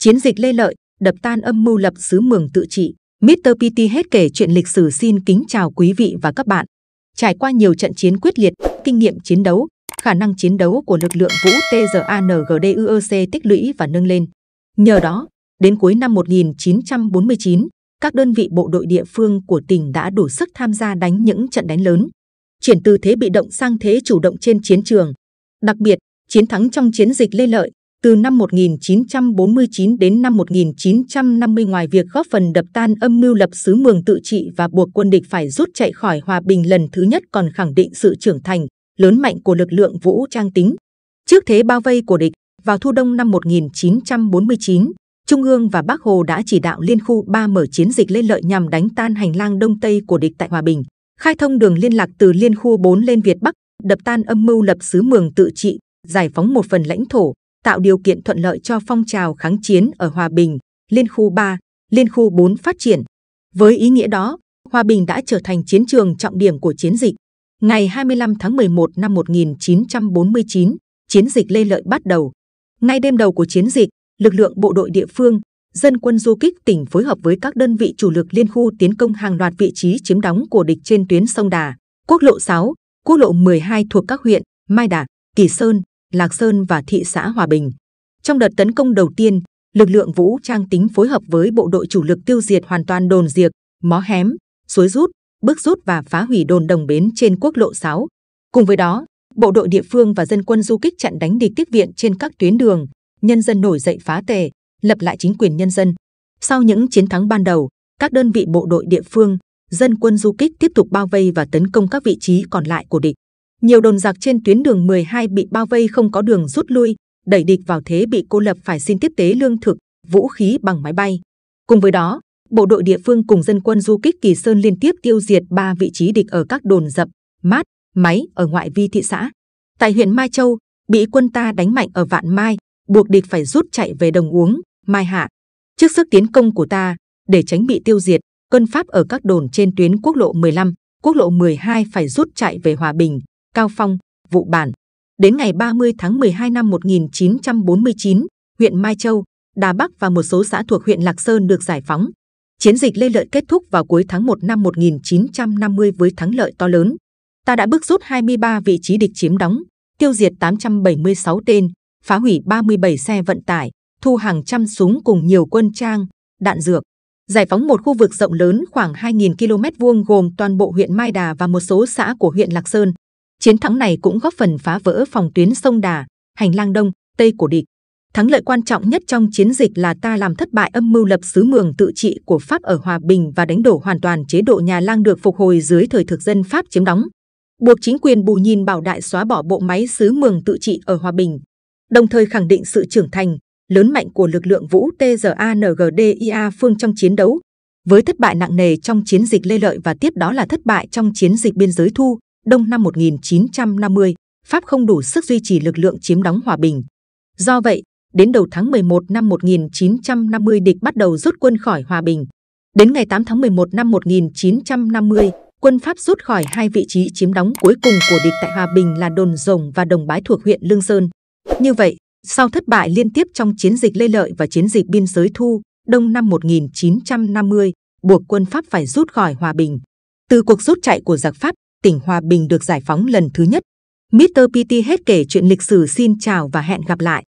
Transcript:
chiến dịch lê lợi đập tan âm mưu lập xứ mường tự trị Mr. PT hết kể chuyện lịch sử xin kính chào quý vị và các bạn. Trải qua nhiều trận chiến quyết liệt, kinh nghiệm chiến đấu, khả năng chiến đấu của lực lượng vũ TZANGDUEC tích lũy và nâng lên. Nhờ đó, đến cuối năm 1949, các đơn vị bộ đội địa phương của tỉnh đã đủ sức tham gia đánh những trận đánh lớn, chuyển từ thế bị động sang thế chủ động trên chiến trường. Đặc biệt, chiến thắng trong chiến dịch Lê Lợi từ năm 1949 đến năm 1950 ngoài việc góp phần đập tan âm mưu lập xứ mường tự trị và buộc quân địch phải rút chạy khỏi hòa bình lần thứ nhất còn khẳng định sự trưởng thành, lớn mạnh của lực lượng vũ trang tính. Trước thế bao vây của địch, vào thu đông năm 1949, Trung ương và Bắc Hồ đã chỉ đạo liên khu 3 mở chiến dịch lên lợi nhằm đánh tan hành lang đông tây của địch tại Hòa Bình, khai thông đường liên lạc từ liên khu 4 lên Việt Bắc, đập tan âm mưu lập xứ mường tự trị, giải phóng một phần lãnh thổ, tạo điều kiện thuận lợi cho phong trào kháng chiến ở Hòa Bình, Liên khu 3, Liên khu 4 phát triển. Với ý nghĩa đó, Hòa Bình đã trở thành chiến trường trọng điểm của chiến dịch. Ngày 25 tháng 11 năm 1949, chiến dịch Lê Lợi bắt đầu. Ngay đêm đầu của chiến dịch, lực lượng bộ đội địa phương, dân quân du kích tỉnh phối hợp với các đơn vị chủ lực liên khu tiến công hàng loạt vị trí chiếm đóng của địch trên tuyến sông Đà, quốc lộ 6, quốc lộ 12 thuộc các huyện Mai Đà, Kỳ Sơn, Lạc Sơn và thị xã Hòa Bình. Trong đợt tấn công đầu tiên, lực lượng vũ trang tính phối hợp với bộ đội chủ lực tiêu diệt hoàn toàn đồn diệt, mó hém, suối rút, bước rút và phá hủy đồn đồng bến trên quốc lộ 6. Cùng với đó, bộ đội địa phương và dân quân du kích chặn đánh địch tiếp viện trên các tuyến đường, nhân dân nổi dậy phá tề, lập lại chính quyền nhân dân. Sau những chiến thắng ban đầu, các đơn vị bộ đội địa phương, dân quân du kích tiếp tục bao vây và tấn công các vị trí còn lại của địch. Nhiều đồn giặc trên tuyến đường 12 bị bao vây không có đường rút lui, đẩy địch vào thế bị cô lập phải xin tiếp tế lương thực, vũ khí bằng máy bay. Cùng với đó, bộ đội địa phương cùng dân quân du kích Kỳ Sơn liên tiếp tiêu diệt ba vị trí địch ở các đồn dập, mát, máy ở ngoại vi thị xã. Tại huyện Mai Châu, bị quân ta đánh mạnh ở Vạn Mai, buộc địch phải rút chạy về đồng uống, Mai Hạ. Trước sức tiến công của ta, để tránh bị tiêu diệt, quân Pháp ở các đồn trên tuyến quốc lộ 15, quốc lộ 12 phải rút chạy về Hòa Bình, Cao Phong, vụ bản. Đến ngày 30 tháng 12 năm 1949, huyện Mai Châu, Đà Bắc và một số xã thuộc huyện Lạc Sơn được giải phóng. Chiến dịch Lê Lợi kết thúc vào cuối tháng 1 năm 1950 với thắng lợi to lớn. Ta đã bước rút 23 vị trí địch chiếm đóng, tiêu diệt 876 tên, phá hủy 37 xe vận tải, thu hàng trăm súng cùng nhiều quân trang, đạn dược. Giải phóng một khu vực rộng lớn khoảng 2.000 km vuông gồm toàn bộ huyện Mai Đà và một số xã của huyện Lạc Sơn. Chiến thắng này cũng góp phần phá vỡ phòng tuyến sông Đà, hành lang đông, tây của địch. Thắng lợi quan trọng nhất trong chiến dịch là ta làm thất bại âm mưu lập xứ mường tự trị của Pháp ở Hòa Bình và đánh đổ hoàn toàn chế độ nhà lang được phục hồi dưới thời thực dân Pháp chiếm đóng. Buộc chính quyền Bù Nhìn Bảo Đại xóa bỏ bộ máy xứ mường tự trị ở Hòa Bình, đồng thời khẳng định sự trưởng thành, lớn mạnh của lực lượng vũ TGANGDIA phương trong chiến đấu. Với thất bại nặng nề trong chiến dịch Lê Lợi và tiếp đó là thất bại trong chiến dịch biên giới Thu, đông năm 1950, Pháp không đủ sức duy trì lực lượng chiếm đóng hòa bình. Do vậy, đến đầu tháng 11 năm 1950 địch bắt đầu rút quân khỏi hòa bình. Đến ngày 8 tháng 11 năm 1950, quân Pháp rút khỏi hai vị trí chiếm đóng cuối cùng của địch tại Hòa Bình là Đồn Rồng và Đồng Bái thuộc huyện Lương Sơn. Như vậy, sau thất bại liên tiếp trong chiến dịch Lê Lợi và chiến dịch biên giới Thu, đông năm 1950, buộc quân Pháp phải rút khỏi Hòa Bình. Từ cuộc rút chạy của giặc Pháp, tỉnh Hòa Bình được giải phóng lần thứ nhất. Mr. PT hết kể chuyện lịch sử xin chào và hẹn gặp lại.